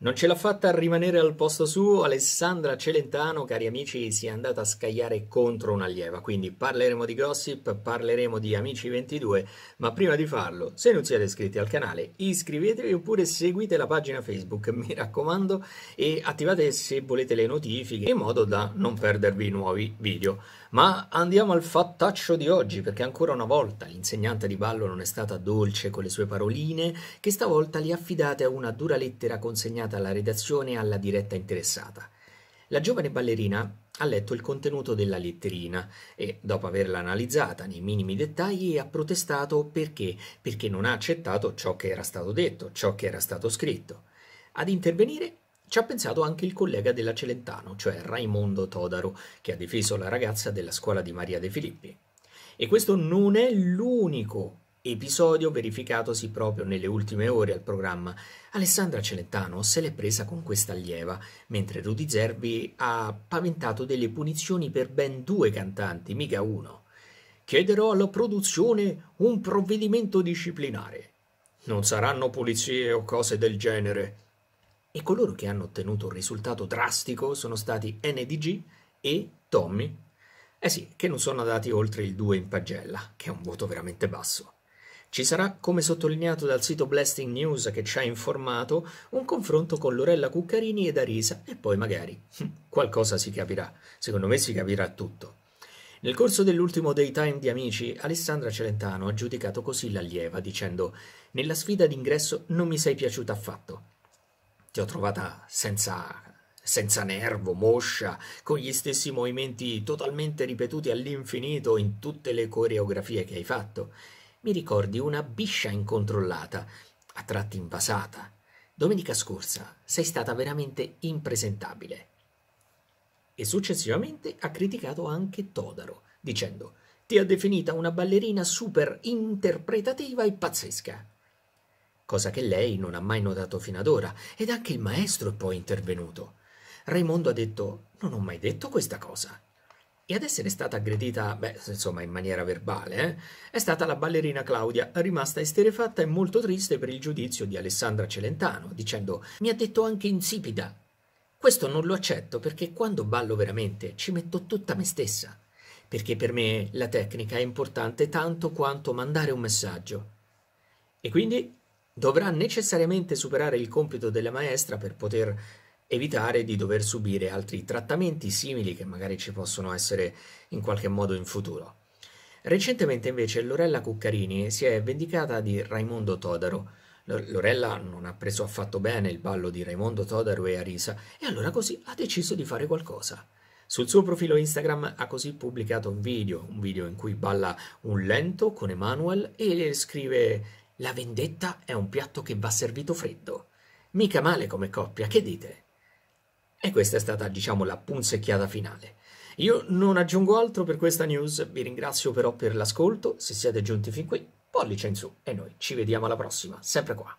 Non ce l'ha fatta a rimanere al posto suo, Alessandra Celentano, cari amici, si è andata a scagliare contro un'allieva, quindi parleremo di gossip, parleremo di Amici 22, ma prima di farlo, se non siete iscritti al canale, iscrivetevi oppure seguite la pagina Facebook, mi raccomando, e attivate se volete le notifiche, in modo da non perdervi nuovi video. Ma andiamo al fattaccio di oggi, perché ancora una volta l'insegnante di ballo non è stata dolce con le sue paroline, che stavolta li affidate a una dura lettera consegnata inviata alla redazione e alla diretta interessata. La giovane ballerina ha letto il contenuto della letterina e, dopo averla analizzata nei minimi dettagli, ha protestato perché, perché non ha accettato ciò che era stato detto, ciò che era stato scritto. Ad intervenire ci ha pensato anche il collega della Celentano, cioè Raimondo Todaro, che ha difeso la ragazza della scuola di Maria De Filippi. E questo non è l'unico episodio verificatosi proprio nelle ultime ore al programma. Alessandra Celentano se l'è presa con questa allieva, mentre Rudy Zerbi ha paventato delle punizioni per ben due cantanti, mica uno. Chiederò alla produzione un provvedimento disciplinare. Non saranno pulizie o cose del genere. E coloro che hanno ottenuto un risultato drastico sono stati NDG e Tommy. Eh sì, che non sono andati oltre il 2 in pagella, che è un voto veramente basso. Ci sarà, come sottolineato dal sito Blasting News che ci ha informato, un confronto con Lorella Cuccarini ed Arisa e poi magari qualcosa si capirà. Secondo me si capirà tutto. Nel corso dell'ultimo daytime di Amici, Alessandra Celentano ha giudicato così l'allieva dicendo «Nella sfida d'ingresso non mi sei piaciuta affatto. Ti ho trovata senza senza nervo, moscia, con gli stessi movimenti totalmente ripetuti all'infinito in tutte le coreografie che hai fatto mi ricordi una biscia incontrollata, a tratti invasata. Domenica scorsa sei stata veramente impresentabile. E successivamente ha criticato anche Todaro, dicendo ti ha definita una ballerina super interpretativa e pazzesca. Cosa che lei non ha mai notato fino ad ora, ed anche il maestro è poi intervenuto. Raimondo ha detto non ho mai detto questa cosa. E ad essere stata aggredita, beh, insomma, in maniera verbale, eh, è stata la ballerina Claudia, rimasta esterefatta e molto triste per il giudizio di Alessandra Celentano, dicendo «Mi ha detto anche insipida». Questo non lo accetto perché quando ballo veramente ci metto tutta me stessa, perché per me la tecnica è importante tanto quanto mandare un messaggio. E quindi dovrà necessariamente superare il compito della maestra per poter evitare di dover subire altri trattamenti simili che magari ci possono essere in qualche modo in futuro. Recentemente invece Lorella Cuccarini si è vendicata di Raimondo Todaro. Lorella non ha preso affatto bene il ballo di Raimondo Todaro e Arisa e allora così ha deciso di fare qualcosa. Sul suo profilo Instagram ha così pubblicato un video, un video in cui balla un lento con Emanuel e scrive La vendetta è un piatto che va servito freddo. Mica male come coppia, che dite? E questa è stata, diciamo, la punzecchiata finale. Io non aggiungo altro per questa news, vi ringrazio però per l'ascolto, se siete giunti fin qui, pollice in su e noi ci vediamo alla prossima, sempre qua.